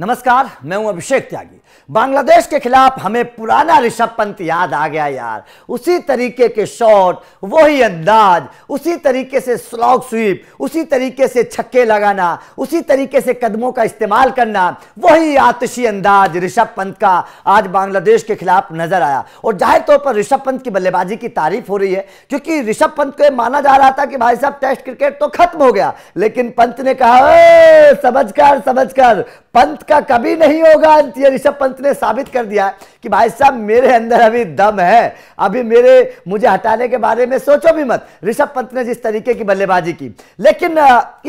नमस्कार मैं हूं अभिषेक त्यागी बांग्लादेश के खिलाफ हमें पुराना ऋषभ पंत याद आ गया यार उसी तरीके के शॉट वही अंदाज उसी तरीके से स्लॉग स्वीप उसी तरीके से छक्के लगाना उसी तरीके से कदमों का इस्तेमाल करना वही आतिशी अंदाज ऋषभ पंत का आज बांग्लादेश के खिलाफ नजर आया और जाहिर तौर पर ऋषभ पंत की बल्लेबाजी की तारीफ हो रही है क्योंकि ऋषभ पंत को माना जा रहा था कि भाई साहब टेस्ट क्रिकेट तो खत्म हो गया लेकिन पंत ने कहा समझ कर समझ कर पंत का कभी नहीं होगा ये ऋषभ पंत ने साबित कर दिया कि भाई साहब मेरे अंदर अभी दम है अभी मेरे मुझे हटाने के बारे में सोचो भी मत ऋषभ पंत ने जिस तरीके की बल्लेबाजी की लेकिन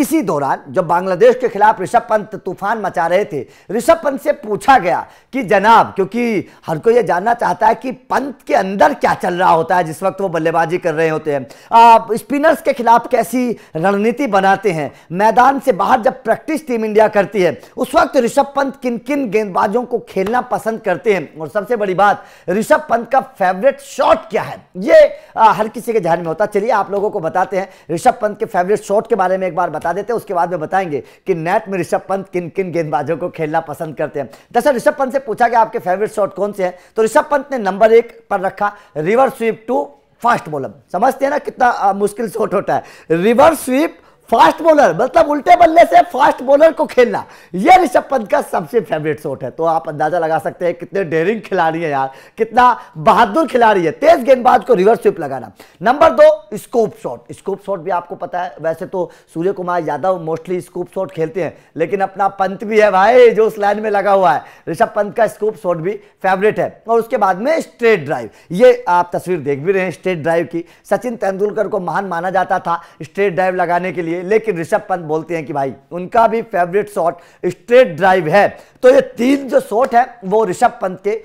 इसी दौरान जब बांग्लादेश के खिलाफ ऋषभ पंत तूफान मचा रहे थे ऋषभ पंत से पूछा गया कि जनाब क्योंकि हर कोई यह जानना चाहता है कि पंत के अंदर क्या चल रहा होता है जिस वक्त वो बल्लेबाजी कर रहे होते हैं आप स्पिनर्स के खिलाफ कैसी रणनीति बनाते हैं मैदान से बाहर जब प्रैक्टिस टीम इंडिया करती है उस वक्त ऋषभ ऋषभ पंत किन किन गेंदबाजों को खेलना पसंद करते हैं और सबसे बड़ी बात ऋषभ पंत का फेवरेट शॉट क्या है ये आ, हर किसी के ध्यान में होता चलिए आप लोगों को बताते हैं ऋषभ पंत के फेवरेट शॉट के बारे में एक बार बता देते हैं उसके बाद में बताएंगे कि नेट में ऋषभ पंत किन किन गेंदबाजों को खेलना पसंद करते हैं दरअसल ऋषभ पंत से पूछा गया आपके फेवरेट शॉट कौन से हैं तो ऋषभ पंत ने नंबर एक पर रखा reverse sweep to fast bowler समझते हैं ना कितना आ, मुश्किल शॉट होता है रिवर स्वीप फास्ट बॉलर मतलब उल्टे बल्ले से फास्ट बॉलर को खेलना यह ऋषभ पंत का सबसे फेवरेट शॉट है तो आप अंदाजा लगा सकते हैं कितने डेयरिंग खिलाड़ी है यार कितना बहादुर खिलाड़ी है तेज गेंदबाज को रिवर्स स्विप लगाना नंबर दो स्कोप शॉट स्कोप शॉट भी आपको पता है वैसे तो Suryakumar Yadav mostly scoop shot खेलते हैं लेकिन अपना पंत भी है भाई जो उस लाइन में लगा हुआ है ऋषभ पंत का स्कोप शॉट भी फेवरेट है और उसके बाद में स्ट्रेट ड्राइव ये आप तस्वीर देख भी रहे हैं स्ट्रेट ड्राइव की सचिन तेंदुलकर को महान माना जाता था स्ट्रेट ड्राइव लगाने के लिए थी लेकिन ऋषभ पंत बोलते हैं कि भाई उनका भी फेवरेट शॉट स्ट्रेट ड्राइव है तो ये तीन जो शॉट है वो ऋषभ पंत के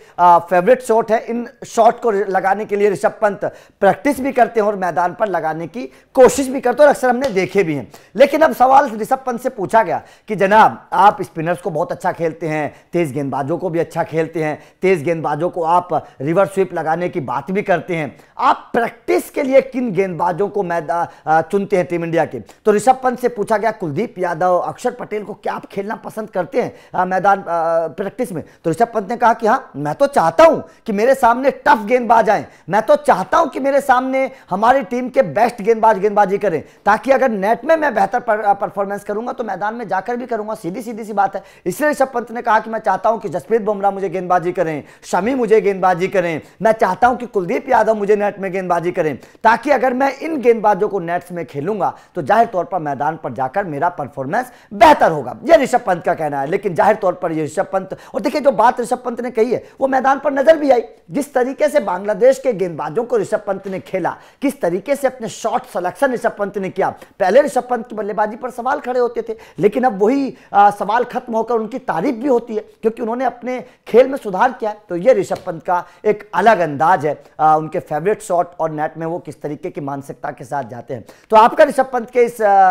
फेवरेट शॉट है इन शॉट को लगाने के लिए ऋषभ पंत प्रैक्टिस भी करते हैं और मैदान पर लगाने की कोशिश भी करते हैं और अक्सर हमने देखे भी हैं लेकिन अब सवाल ऋषभ पंत से पूछा गया कि जनाब आप स्पिनर्स को बहुत अच्छा खेलते हैं तेज गेंदबाजों को भी अच्छा खेलते हैं तेज गेंदबाजों को आप रिवर्स स्वीप लगाने की बात भी करते हैं आप प्रैक्टिस के लिए किन गेंदबाजों को मैदान चुनते हैं टीम इंडिया के तो ऋषभ पंत से पूछा गया कुलदीप यादव अक्षर पटेल को क्या आप खेलना पसंद करते हैं आ, मैदान प्रैक्टिस में तो ऋषभ पंत ने कहा कि हाँ मैं तो चाहता हूं कि मेरे सामने टफ गेंदबाज आए मैं तो चाहता हूं कि मेरे सामने हमारी टीम के बेस्ट गेंदबाज गेंदबाजी करें ताकि अगर नेट में मैं बेहतर परफॉर्मेंस करूंगा तो मैदान में जाकर भी करूंगा सीधी सीधी सी बात है इसलिए ऋषभ पंत ने कहा कि मैं चाहता हूं कि जसप्रीत बुमराह मुझे गेंदबाजी करें शमी मुझे गेंदबाजी करें मैं चाहता हूं कि कुलदीप यादव मुझे नेट में गेंदबाजी करें ताकि अगर मैं इन गेंदबाजों को नेट्स में खेलूंगा तो जाहिर तौर पर पर मैदान पर जाकर मेरा परफॉर्मेंस बेहतर होगा यह ऋषभ पंत का कहना है लेकिन जाहिर तौर पर यह ऋषभ पंत और देखिए जो बात ऋषभ पंत ने कही है वो मैदान पर नजर भी आई जिस तरीके से बांग्लादेश के गेंदबाजों को ऋषभ पंत ने खेला किस तरीके से अपने शॉर्ट सलेक्शन ऋषभ पंत ने किया पहले ऋषभ पंत की बल्लेबाजी पर सवाल खड़े होते थे लेकिन अब वही सवाल खत्म होकर उनकी तारीफ भी होती है क्योंकि उन्होंने अपने खेल में सुधार किया तो यह ऋषभ पंत का एक अलग अंदाज है उनके फेवरेट शॉट और नेट में वो किस तरीके की मानसिकता के साथ जाते हैं तो आपका ऋषभ पंत के इस आ,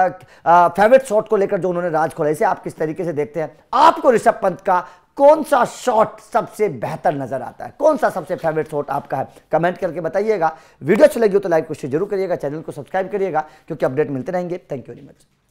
फेवरेट शॉट को लेकर जो उन्होंने राज खोला इसे आप किस तरीके से देखते हैं आपको ऋषभ पंत का कौन सा शॉट सबसे बेहतर नजर आता है कौन सा सबसे फेवरेट शॉट आपका है कमेंट करके बताइएगा वीडियो अच्छी लगी हो तो लाइक को शेयर जरूर करिएगा चैनल को सब्सक्राइब करिएगा क्योंकि अपडेट मिलते रहेंगे थैंक यू वेरी मच